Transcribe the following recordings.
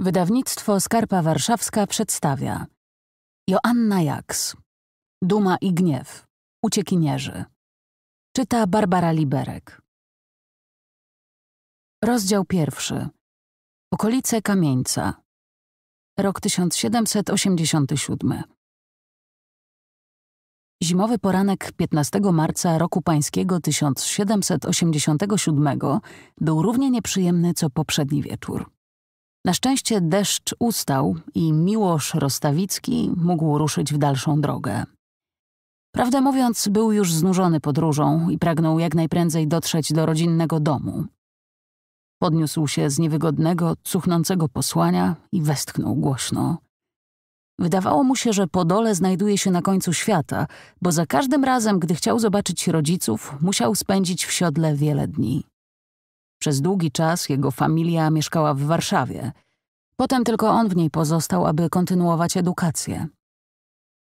Wydawnictwo Skarpa Warszawska przedstawia Joanna Jaks Duma i gniew Uciekinierzy Czyta Barbara Liberek Rozdział pierwszy Okolice Kamieńca Rok 1787 Zimowy poranek 15 marca roku pańskiego 1787 był równie nieprzyjemny co poprzedni wieczór. Na szczęście deszcz ustał i Miłosz Rostawicki mógł ruszyć w dalszą drogę. Prawdę mówiąc, był już znużony podróżą i pragnął jak najprędzej dotrzeć do rodzinnego domu. Podniósł się z niewygodnego, cuchnącego posłania i westchnął głośno. Wydawało mu się, że Podole znajduje się na końcu świata, bo za każdym razem, gdy chciał zobaczyć rodziców, musiał spędzić w siodle wiele dni. Przez długi czas jego familia mieszkała w Warszawie. Potem tylko on w niej pozostał, aby kontynuować edukację.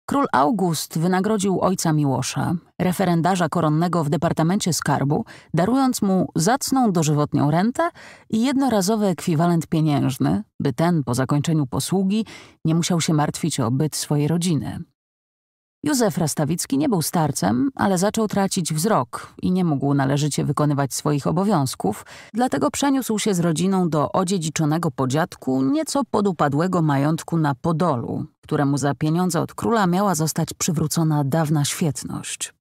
Król August wynagrodził ojca Miłosza, referendarza koronnego w Departamencie Skarbu, darując mu zacną dożywotnią rentę i jednorazowy ekwiwalent pieniężny, by ten po zakończeniu posługi nie musiał się martwić o byt swojej rodziny. Józef Rastawicki nie był starcem, ale zaczął tracić wzrok i nie mógł należycie wykonywać swoich obowiązków, dlatego przeniósł się z rodziną do odziedziczonego po dziadku nieco podupadłego majątku na Podolu, któremu za pieniądze od króla miała zostać przywrócona dawna świetność.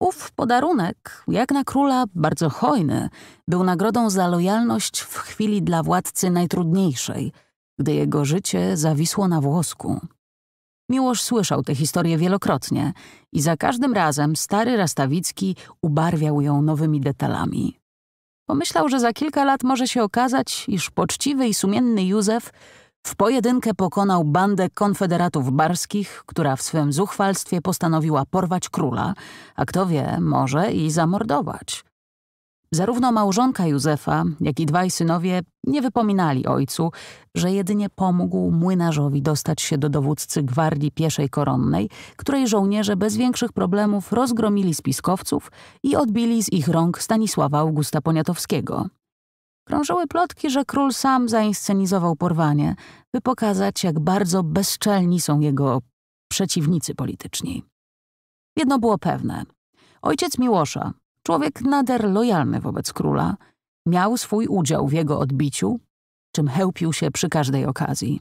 Ów podarunek, jak na króla bardzo hojny, był nagrodą za lojalność w chwili dla władcy najtrudniejszej, gdy jego życie zawisło na włosku. Miłosz słyszał tę historię wielokrotnie i za każdym razem stary Rastawicki ubarwiał ją nowymi detalami. Pomyślał, że za kilka lat może się okazać, iż poczciwy i sumienny Józef w pojedynkę pokonał bandę konfederatów barskich, która w swym zuchwalstwie postanowiła porwać króla, a kto wie, może i zamordować. Zarówno małżonka Józefa, jak i dwaj synowie nie wypominali ojcu, że jedynie pomógł młynarzowi dostać się do dowódcy gwardii pieszej koronnej, której żołnierze bez większych problemów rozgromili spiskowców i odbili z ich rąk Stanisława Augusta Poniatowskiego. Krążyły plotki, że król sam zainscenizował porwanie, by pokazać, jak bardzo bezczelni są jego przeciwnicy polityczni. Jedno było pewne. Ojciec Miłosza, Człowiek nader lojalny wobec króla, miał swój udział w jego odbiciu, czym chełpił się przy każdej okazji.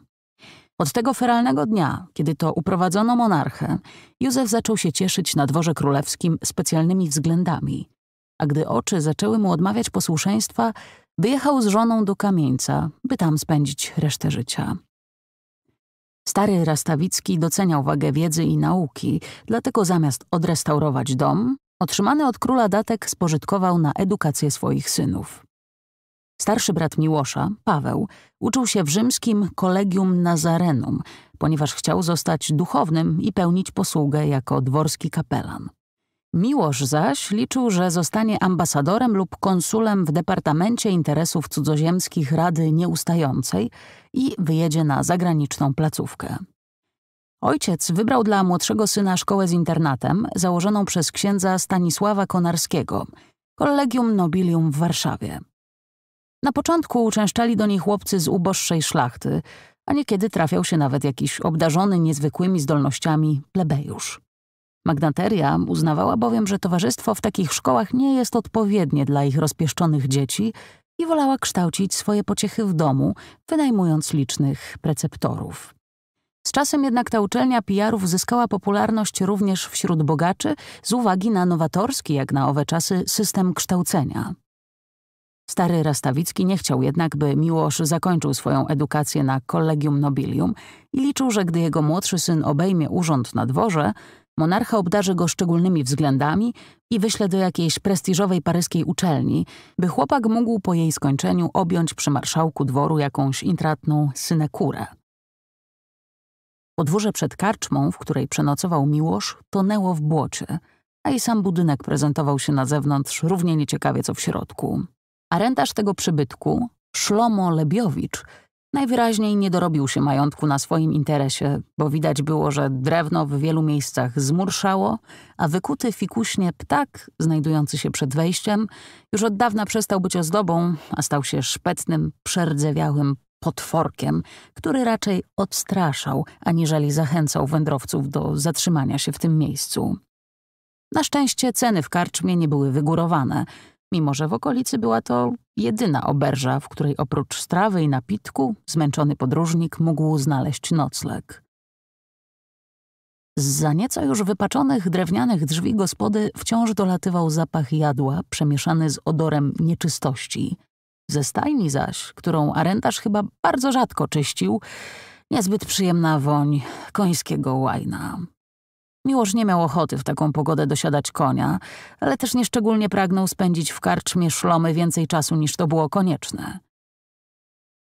Od tego feralnego dnia, kiedy to uprowadzono monarchę, Józef zaczął się cieszyć na dworze królewskim specjalnymi względami, a gdy oczy zaczęły mu odmawiać posłuszeństwa, wyjechał z żoną do Kamieńca, by tam spędzić resztę życia. Stary Rastawicki doceniał wagę wiedzy i nauki, dlatego zamiast odrestaurować dom, Otrzymany od króla datek spożytkował na edukację swoich synów. Starszy brat Miłosza, Paweł, uczył się w rzymskim kolegium Nazarenum, ponieważ chciał zostać duchownym i pełnić posługę jako dworski kapelan. Miłosz zaś liczył, że zostanie ambasadorem lub konsulem w Departamencie Interesów Cudzoziemskich Rady Nieustającej i wyjedzie na zagraniczną placówkę. Ojciec wybrał dla młodszego syna szkołę z internatem założoną przez księdza Stanisława Konarskiego, Collegium Nobilium w Warszawie. Na początku uczęszczali do niej chłopcy z uboższej szlachty, a niekiedy trafiał się nawet jakiś obdarzony niezwykłymi zdolnościami plebejusz. Magnateria uznawała bowiem, że towarzystwo w takich szkołach nie jest odpowiednie dla ich rozpieszczonych dzieci i wolała kształcić swoje pociechy w domu, wynajmując licznych preceptorów. Z czasem jednak ta uczelnia PR-ów zyskała popularność również wśród bogaczy z uwagi na nowatorski, jak na owe czasy, system kształcenia. Stary Rastawicki nie chciał jednak, by Miłosz zakończył swoją edukację na Collegium Nobilium i liczył, że gdy jego młodszy syn obejmie urząd na dworze, monarcha obdarzy go szczególnymi względami i wyśle do jakiejś prestiżowej paryskiej uczelni, by chłopak mógł po jej skończeniu objąć przy marszałku dworu jakąś intratną synekurę. Podwórze przed karczmą, w której przenocował Miłosz, tonęło w błocie, a i sam budynek prezentował się na zewnątrz równie nieciekawie co w środku. A rentarz tego przybytku, Szlomo Lebiowicz, najwyraźniej nie dorobił się majątku na swoim interesie, bo widać było, że drewno w wielu miejscach zmurszało, a wykuty fikuśnie ptak, znajdujący się przed wejściem, już od dawna przestał być ozdobą, a stał się szpetnym, przerdzewiałym potworkiem, który raczej odstraszał, aniżeli zachęcał wędrowców do zatrzymania się w tym miejscu. Na szczęście ceny w karczmie nie były wygórowane, mimo że w okolicy była to jedyna oberża, w której oprócz strawy i napitku zmęczony podróżnik mógł znaleźć nocleg. Z za nieco już wypaczonych drewnianych drzwi gospody wciąż dolatywał zapach jadła przemieszany z odorem nieczystości. Ze stajni zaś, którą arentarz chyba bardzo rzadko czyścił, niezbyt przyjemna woń końskiego łajna. Miłoż nie miał ochoty w taką pogodę dosiadać konia, ale też nieszczególnie pragnął spędzić w karczmie szlomy więcej czasu niż to było konieczne.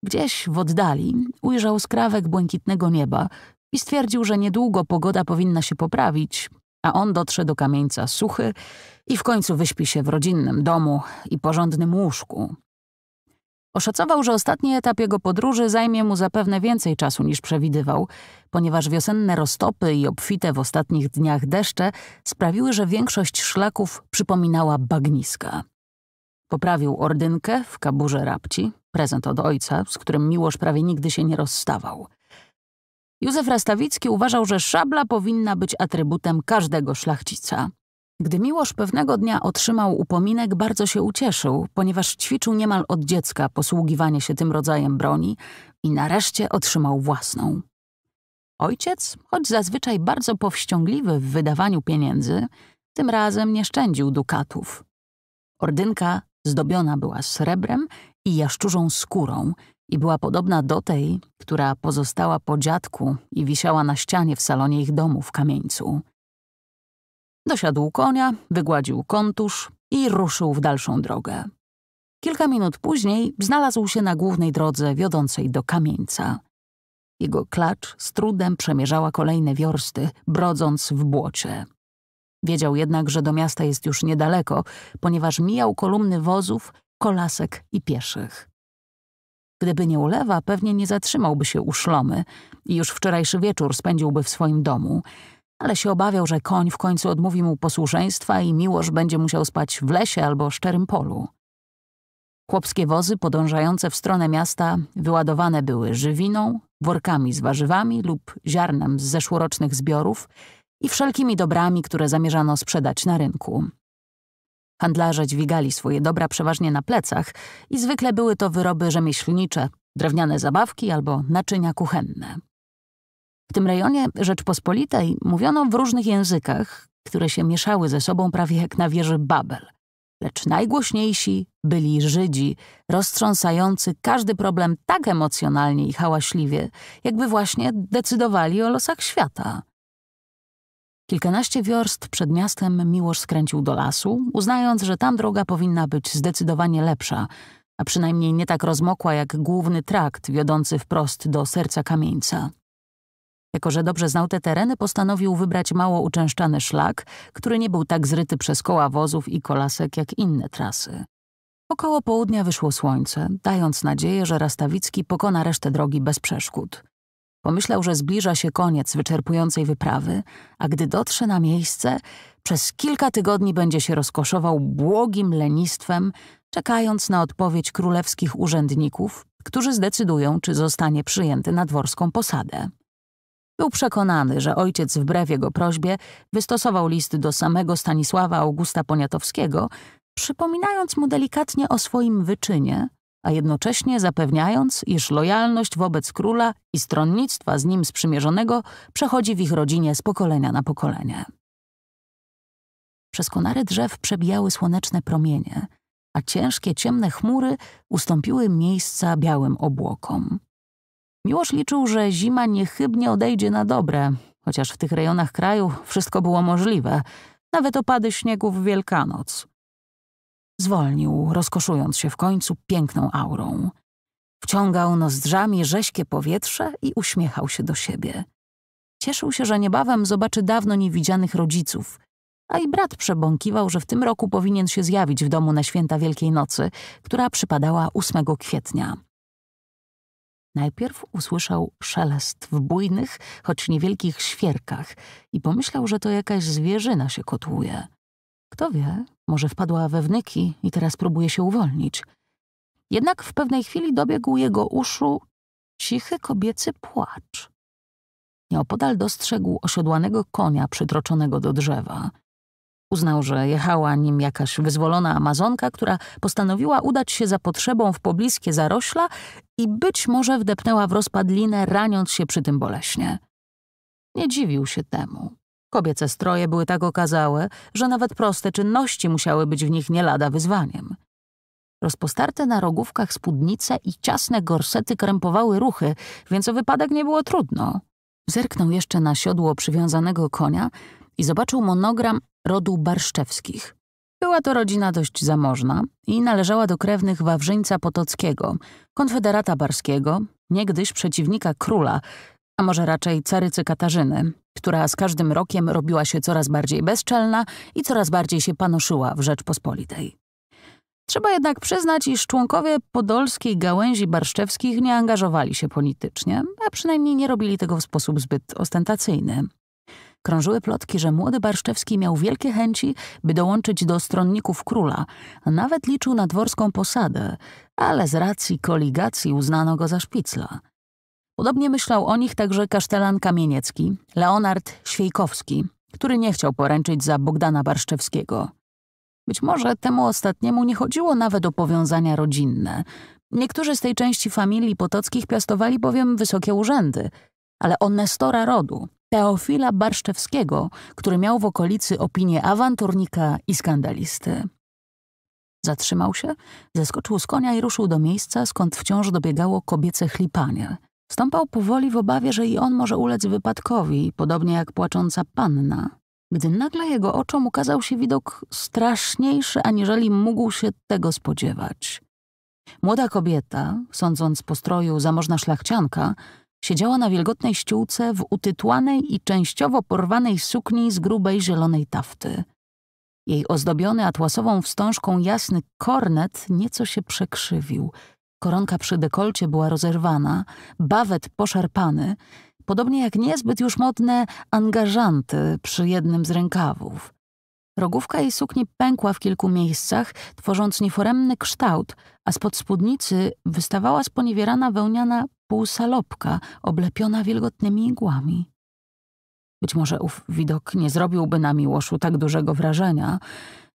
Gdzieś w oddali ujrzał skrawek błękitnego nieba i stwierdził, że niedługo pogoda powinna się poprawić, a on dotrze do kamieńca suchy i w końcu wyśpi się w rodzinnym domu i porządnym łóżku. Oszacował, że ostatni etap jego podróży zajmie mu zapewne więcej czasu niż przewidywał, ponieważ wiosenne roztopy i obfite w ostatnich dniach deszcze sprawiły, że większość szlaków przypominała bagniska. Poprawił ordynkę w kaburze rabci, prezent od ojca, z którym Miłosz prawie nigdy się nie rozstawał. Józef Rastawicki uważał, że szabla powinna być atrybutem każdego szlachcica, gdy Miłosz pewnego dnia otrzymał upominek, bardzo się ucieszył, ponieważ ćwiczył niemal od dziecka posługiwanie się tym rodzajem broni i nareszcie otrzymał własną. Ojciec, choć zazwyczaj bardzo powściągliwy w wydawaniu pieniędzy, tym razem nie szczędził dukatów. Ordynka zdobiona była srebrem i jaszczurzą skórą i była podobna do tej, która pozostała po dziadku i wisiała na ścianie w salonie ich domu w kamieńcu. Dosiadł konia, wygładził kontusz i ruszył w dalszą drogę. Kilka minut później znalazł się na głównej drodze wiodącej do kamieńca. Jego klacz z trudem przemierzała kolejne wiorsty, brodząc w błocie. Wiedział jednak, że do miasta jest już niedaleko, ponieważ mijał kolumny wozów, kolasek i pieszych. Gdyby nie ulewa, pewnie nie zatrzymałby się u szlomy i już wczorajszy wieczór spędziłby w swoim domu – ale się obawiał, że koń w końcu odmówi mu posłuszeństwa i Miłosz będzie musiał spać w lesie albo szczerym polu. Chłopskie wozy podążające w stronę miasta wyładowane były żywiną, workami z warzywami lub ziarnem z zeszłorocznych zbiorów i wszelkimi dobrami, które zamierzano sprzedać na rynku. Handlarze dźwigali swoje dobra przeważnie na plecach i zwykle były to wyroby rzemieślnicze, drewniane zabawki albo naczynia kuchenne. W tym rejonie Rzeczpospolitej mówiono w różnych językach, które się mieszały ze sobą prawie jak na wieży Babel. Lecz najgłośniejsi byli Żydzi, roztrząsający każdy problem tak emocjonalnie i hałaśliwie, jakby właśnie decydowali o losach świata. Kilkanaście wiorst przed miastem Miłosz skręcił do lasu, uznając, że tam droga powinna być zdecydowanie lepsza, a przynajmniej nie tak rozmokła jak główny trakt wiodący wprost do serca kamieńca. Jako, że dobrze znał te tereny, postanowił wybrać mało uczęszczany szlak, który nie był tak zryty przez koła wozów i kolasek jak inne trasy. Około południa wyszło słońce, dając nadzieję, że Rastawicki pokona resztę drogi bez przeszkód. Pomyślał, że zbliża się koniec wyczerpującej wyprawy, a gdy dotrze na miejsce, przez kilka tygodni będzie się rozkoszował błogim lenistwem, czekając na odpowiedź królewskich urzędników, którzy zdecydują, czy zostanie przyjęty na dworską posadę. Był przekonany, że ojciec wbrew jego prośbie wystosował list do samego Stanisława Augusta Poniatowskiego, przypominając mu delikatnie o swoim wyczynie, a jednocześnie zapewniając, iż lojalność wobec króla i stronnictwa z nim sprzymierzonego przechodzi w ich rodzinie z pokolenia na pokolenie. Przez konary drzew przebijały słoneczne promienie, a ciężkie, ciemne chmury ustąpiły miejsca białym obłokom. Miłosz liczył, że zima niechybnie odejdzie na dobre, chociaż w tych rejonach kraju wszystko było możliwe, nawet opady śniegu w Wielkanoc. Zwolnił, rozkoszując się w końcu piękną aurą. Wciągał nozdrzami rześkie powietrze i uśmiechał się do siebie. Cieszył się, że niebawem zobaczy dawno niewidzianych rodziców, a i brat przebąkiwał, że w tym roku powinien się zjawić w domu na święta Wielkiej Nocy, która przypadała 8 kwietnia. Najpierw usłyszał szelest w bujnych, choć niewielkich świerkach i pomyślał, że to jakaś zwierzyna się kotłuje. Kto wie, może wpadła we wnyki i teraz próbuje się uwolnić. Jednak w pewnej chwili dobiegł jego uszu cichy kobiecy płacz. Nieopodal dostrzegł osiodłanego konia przytroczonego do drzewa – Uznał, że jechała nim jakaś wyzwolona Amazonka, która postanowiła udać się za potrzebą w pobliskie zarośla i być może wdepnęła w rozpadlinę, raniąc się przy tym boleśnie. Nie dziwił się temu. Kobiece stroje były tak okazałe, że nawet proste czynności musiały być w nich nie lada wyzwaniem. Rozpostarte na rogówkach spódnice i ciasne gorsety krępowały ruchy, więc o wypadek nie było trudno. Zerknął jeszcze na siodło przywiązanego konia i zobaczył monogram rodu Barszczewskich. Była to rodzina dość zamożna i należała do krewnych Wawrzyńca Potockiego, konfederata barskiego, niegdyś przeciwnika króla, a może raczej carycy Katarzyny, która z każdym rokiem robiła się coraz bardziej bezczelna i coraz bardziej się panoszyła w Rzeczpospolitej. Trzeba jednak przyznać, iż członkowie podolskiej gałęzi barszczewskich nie angażowali się politycznie, a przynajmniej nie robili tego w sposób zbyt ostentacyjny. Krążyły plotki, że młody Barszczewski miał wielkie chęci, by dołączyć do stronników króla, a nawet liczył na dworską posadę, ale z racji koligacji uznano go za szpicla. Podobnie myślał o nich także kasztelan Kamieniecki, Leonard Świejkowski, który nie chciał poręczyć za Bogdana Barszczewskiego. Być może temu ostatniemu nie chodziło nawet o powiązania rodzinne. Niektórzy z tej części familii potockich piastowali bowiem wysokie urzędy, ale o Nestora rodu, Teofila Barszczewskiego, który miał w okolicy opinię awanturnika i skandalisty. Zatrzymał się, zeskoczył z konia i ruszył do miejsca, skąd wciąż dobiegało kobiece chlipanie. Stąpał powoli w obawie, że i on może ulec wypadkowi, podobnie jak płacząca panna. Gdy nagle jego oczom ukazał się widok straszniejszy, aniżeli mógł się tego spodziewać. Młoda kobieta, sądząc po stroju zamożna szlachcianka, Siedziała na wilgotnej ściółce w utytłanej i częściowo porwanej sukni z grubej zielonej tafty. Jej ozdobiony atłasową wstążką jasny kornet nieco się przekrzywił. Koronka przy dekolcie była rozerwana, bawet poszarpany, podobnie jak niezbyt już modne angażanty przy jednym z rękawów. Rogówka jej sukni pękła w kilku miejscach, tworząc nieforemny kształt, a spod spódnicy wystawała sponiewierana wełniana półsalopka oblepiona wilgotnymi igłami. Być może ów widok nie zrobiłby na Miłoszu tak dużego wrażenia,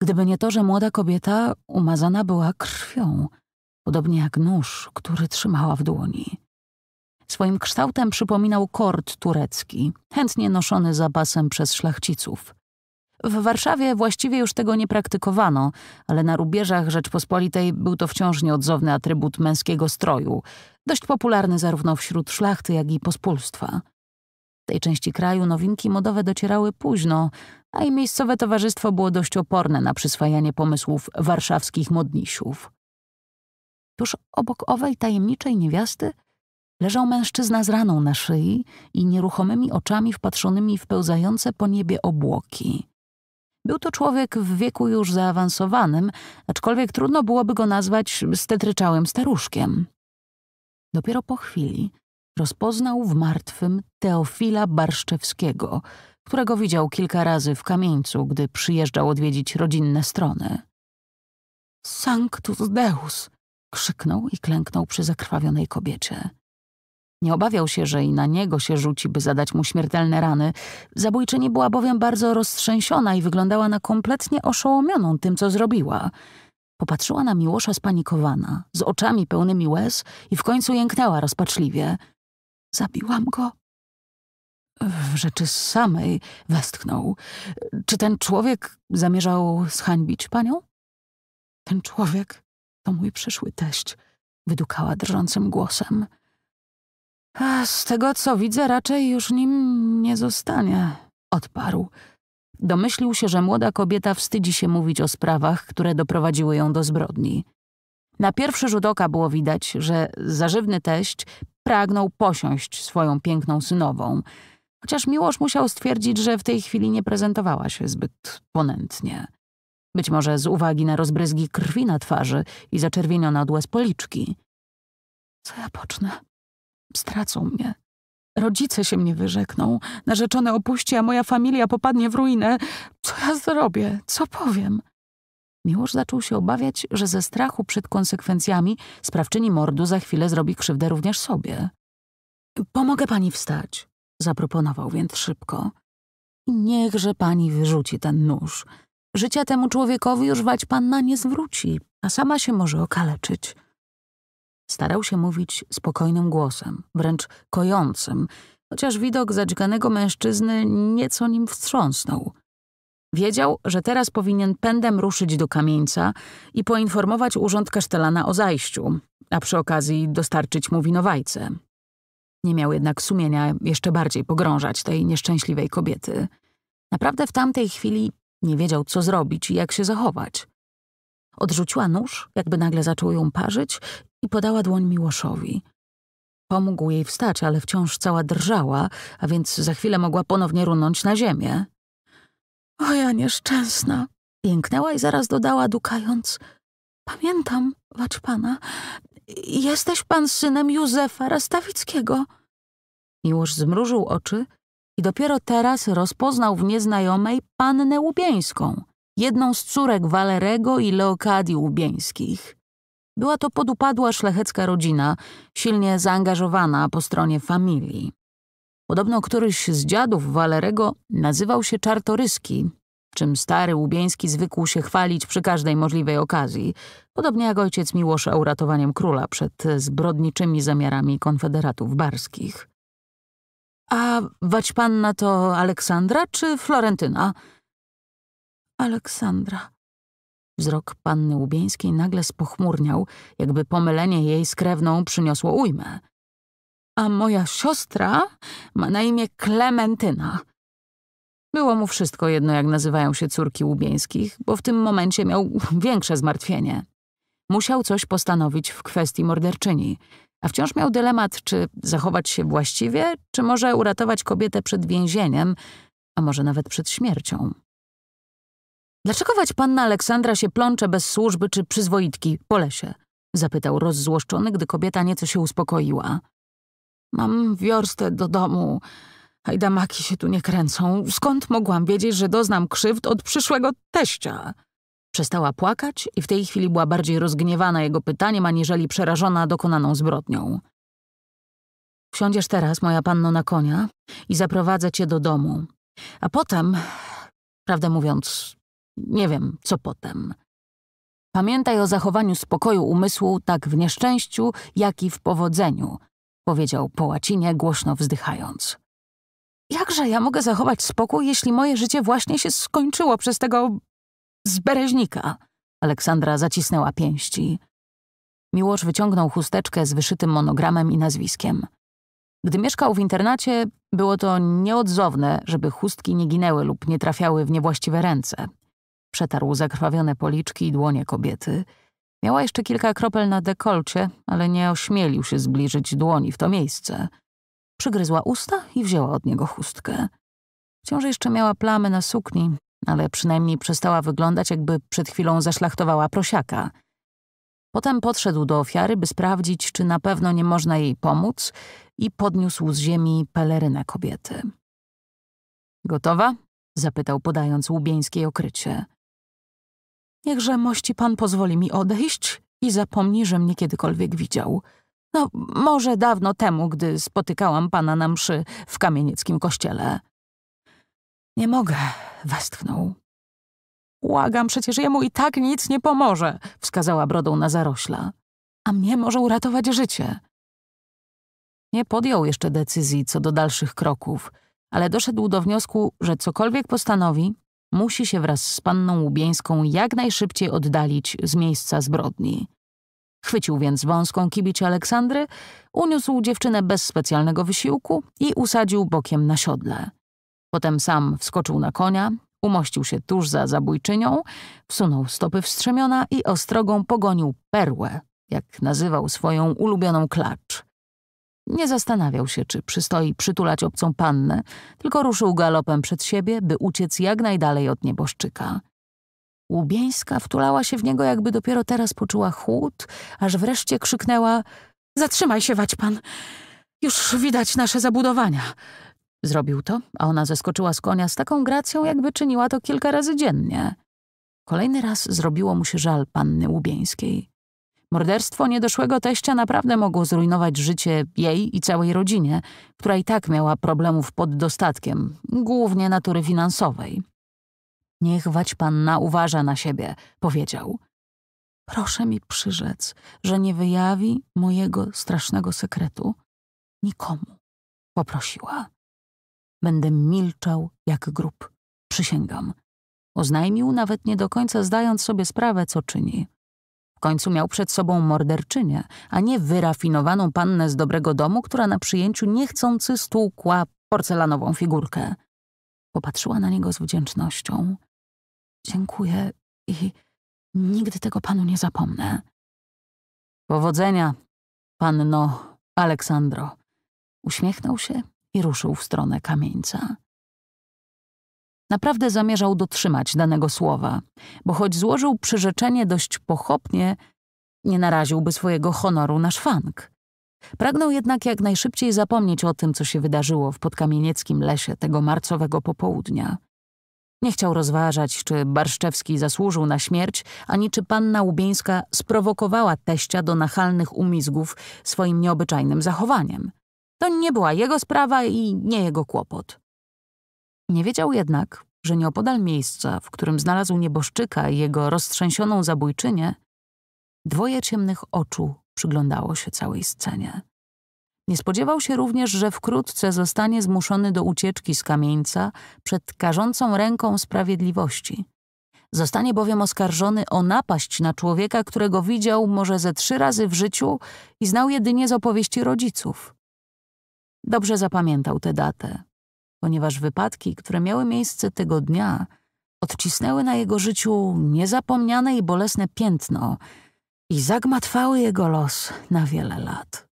gdyby nie to, że młoda kobieta umazana była krwią, podobnie jak nóż, który trzymała w dłoni. Swoim kształtem przypominał kord turecki, chętnie noszony za pasem przez szlachciców. W Warszawie właściwie już tego nie praktykowano, ale na rubieżach Rzeczpospolitej był to wciąż nieodzowny atrybut męskiego stroju, Dość popularny zarówno wśród szlachty, jak i pospólstwa. W tej części kraju nowinki modowe docierały późno, a i miejscowe towarzystwo było dość oporne na przyswajanie pomysłów warszawskich modnisiów. Tuż obok owej tajemniczej niewiasty leżał mężczyzna z raną na szyi i nieruchomymi oczami wpatrzonymi w pełzające po niebie obłoki. Był to człowiek w wieku już zaawansowanym, aczkolwiek trudno byłoby go nazwać stetryczałym staruszkiem. Dopiero po chwili rozpoznał w martwym Teofila Barszczewskiego, którego widział kilka razy w kamieńcu, gdy przyjeżdżał odwiedzić rodzinne strony. Sanctus Deus! krzyknął i klęknął przy zakrwawionej kobiecie. Nie obawiał się, że i na niego się rzuci, by zadać mu śmiertelne rany. Zabójczyni była bowiem bardzo roztrzęsiona i wyglądała na kompletnie oszołomioną tym, co zrobiła – Popatrzyła na Miłosza spanikowana, z oczami pełnymi łez i w końcu jęknęła rozpaczliwie. Zabiłam go. W rzeczy samej westchnął. Czy ten człowiek zamierzał zhańbić panią? Ten człowiek to mój przyszły teść, wydukała drżącym głosem. A z tego, co widzę, raczej już nim nie zostanie, odparł. Domyślił się, że młoda kobieta wstydzi się mówić o sprawach, które doprowadziły ją do zbrodni. Na pierwszy rzut oka było widać, że zażywny teść pragnął posiąść swoją piękną synową, chociaż Miłosz musiał stwierdzić, że w tej chwili nie prezentowała się zbyt ponętnie. Być może z uwagi na rozbryzgi krwi na twarzy i zaczerwienione od łez policzki. Co ja pocznę? Stracą mnie. Rodzice się mnie wyrzekną, narzeczone opuści, a moja familia popadnie w ruinę. Co ja zrobię? Co powiem? Miłosz zaczął się obawiać, że ze strachu przed konsekwencjami sprawczyni mordu za chwilę zrobi krzywdę również sobie. Pomogę pani wstać, zaproponował więc szybko. Niechże pani wyrzuci ten nóż. Życia temu człowiekowi już wać panna nie zwróci, a sama się może okaleczyć. Starał się mówić spokojnym głosem, wręcz kojącym, chociaż widok zadźganego mężczyzny nieco nim wstrząsnął. Wiedział, że teraz powinien pędem ruszyć do kamieńca i poinformować urząd kasztelana o zajściu, a przy okazji dostarczyć mu winowajcę. Nie miał jednak sumienia jeszcze bardziej pogrążać tej nieszczęśliwej kobiety. Naprawdę w tamtej chwili nie wiedział, co zrobić i jak się zachować. Odrzuciła nóż, jakby nagle zaczął ją parzyć i podała dłoń Miłoszowi. Pomógł jej wstać, ale wciąż cała drżała, a więc za chwilę mogła ponownie runąć na ziemię. O ja nieszczęsna! Jęknęła i zaraz dodała, dukając. Pamiętam, wacz pana, jesteś pan synem Józefa Rastawickiego. Miłosz zmrużył oczy i dopiero teraz rozpoznał w nieznajomej pannę Łubieńską, jedną z córek Walerego i Leokadii Łubieńskich. Była to podupadła szlachecka rodzina, silnie zaangażowana po stronie familii. Podobno któryś z dziadów Walerego nazywał się Czartoryski, czym stary Łubieński zwykł się chwalić przy każdej możliwej okazji, podobnie jak ojciec Miłosza uratowaniem króla przed zbrodniczymi zamiarami konfederatów barskich. A waćpanna to Aleksandra czy Florentyna? Aleksandra. Wzrok panny Łubieńskiej nagle spochmurniał, jakby pomylenie jej z krewną przyniosło ujmę. A moja siostra ma na imię Klementyna. Było mu wszystko jedno, jak nazywają się córki Łubieńskich, bo w tym momencie miał większe zmartwienie. Musiał coś postanowić w kwestii morderczyni, a wciąż miał dylemat, czy zachować się właściwie, czy może uratować kobietę przed więzieniem, a może nawet przed śmiercią. Dlaczego wać panna Aleksandra się plącze bez służby czy przyzwoitki po lesie? Zapytał rozzłoszczony, gdy kobieta nieco się uspokoiła. Mam wiorstę do domu. Hajdamaki się tu nie kręcą. Skąd mogłam wiedzieć, że doznam krzywd od przyszłego teścia? Przestała płakać i w tej chwili była bardziej rozgniewana jego pytaniem, aniżeli przerażona dokonaną zbrodnią. Wsiądziesz teraz, moja panno, na konia i zaprowadzę cię do domu. A potem, prawdę mówiąc, nie wiem, co potem. Pamiętaj o zachowaniu spokoju umysłu tak w nieszczęściu, jak i w powodzeniu, powiedział po łacinie, głośno wzdychając. Jakże ja mogę zachować spokój, jeśli moje życie właśnie się skończyło przez tego zbereźnika? Aleksandra zacisnęła pięści. Miłosz wyciągnął chusteczkę z wyszytym monogramem i nazwiskiem. Gdy mieszkał w internacie, było to nieodzowne, żeby chustki nie ginęły lub nie trafiały w niewłaściwe ręce. Przetarł zakrwawione policzki i dłonie kobiety. Miała jeszcze kilka kropel na dekolcie, ale nie ośmielił się zbliżyć dłoni w to miejsce. Przygryzła usta i wzięła od niego chustkę. Wciąż jeszcze miała plamy na sukni, ale przynajmniej przestała wyglądać, jakby przed chwilą zaszlachtowała prosiaka. Potem podszedł do ofiary, by sprawdzić, czy na pewno nie można jej pomóc i podniósł z ziemi pelerynę kobiety. Gotowa? zapytał, podając łubieńskiej okrycie. Niechże mości pan pozwoli mi odejść i zapomni, że mnie kiedykolwiek widział. No, może dawno temu, gdy spotykałam pana na mszy w kamienieckim kościele. Nie mogę, westchnął. Łagam, przecież jemu i tak nic nie pomoże, wskazała brodą na zarośla. A mnie może uratować życie. Nie podjął jeszcze decyzji co do dalszych kroków, ale doszedł do wniosku, że cokolwiek postanowi, musi się wraz z panną Łubieńską jak najszybciej oddalić z miejsca zbrodni. Chwycił więc wąską kibić Aleksandry, uniósł dziewczynę bez specjalnego wysiłku i usadził bokiem na siodle. Potem sam wskoczył na konia, umościł się tuż za zabójczynią, wsunął stopy w strzemiona i ostrogą pogonił perłę, jak nazywał swoją ulubioną klacz. Nie zastanawiał się, czy przystoi przytulać obcą pannę, tylko ruszył galopem przed siebie, by uciec jak najdalej od nieboszczyka. Łubieńska wtulała się w niego, jakby dopiero teraz poczuła chłód, aż wreszcie krzyknęła — Zatrzymaj się, Waćpan! Już widać nasze zabudowania! Zrobił to, a ona zeskoczyła z konia z taką gracją, jakby czyniła to kilka razy dziennie. Kolejny raz zrobiło mu się żal panny Łubieńskiej. Morderstwo niedoszłego teścia naprawdę mogło zrujnować życie jej i całej rodzinie, która i tak miała problemów pod dostatkiem, głównie natury finansowej. Niech waćpanna uważa na siebie, powiedział. Proszę mi przyrzec, że nie wyjawi mojego strasznego sekretu nikomu, poprosiła. Będę milczał jak grób, przysięgam. Oznajmił, nawet nie do końca zdając sobie sprawę, co czyni. W końcu miał przed sobą morderczynię, a nie wyrafinowaną pannę z dobrego domu, która na przyjęciu niechcący stłukła porcelanową figurkę. Popatrzyła na niego z wdzięcznością. Dziękuję i nigdy tego panu nie zapomnę. Powodzenia, panno Aleksandro. Uśmiechnął się i ruszył w stronę kamieńca. Naprawdę zamierzał dotrzymać danego słowa, bo choć złożył przyrzeczenie dość pochopnie, nie naraziłby swojego honoru na szwank. Pragnął jednak jak najszybciej zapomnieć o tym, co się wydarzyło w podkamienieckim lesie tego marcowego popołudnia. Nie chciał rozważać, czy Barszczewski zasłużył na śmierć, ani czy panna Łubieńska sprowokowała teścia do nachalnych umizgów swoim nieobyczajnym zachowaniem. To nie była jego sprawa i nie jego kłopot. Nie wiedział jednak, że nieopodal miejsca, w którym znalazł nieboszczyka i jego roztrzęsioną zabójczynię, dwoje ciemnych oczu przyglądało się całej scenie. Nie spodziewał się również, że wkrótce zostanie zmuszony do ucieczki z kamieńca przed karzącą ręką sprawiedliwości. Zostanie bowiem oskarżony o napaść na człowieka, którego widział może ze trzy razy w życiu i znał jedynie z opowieści rodziców. Dobrze zapamiętał tę datę, ponieważ wypadki, które miały miejsce tego dnia, odcisnęły na jego życiu niezapomniane i bolesne piętno i zagmatwały jego los na wiele lat.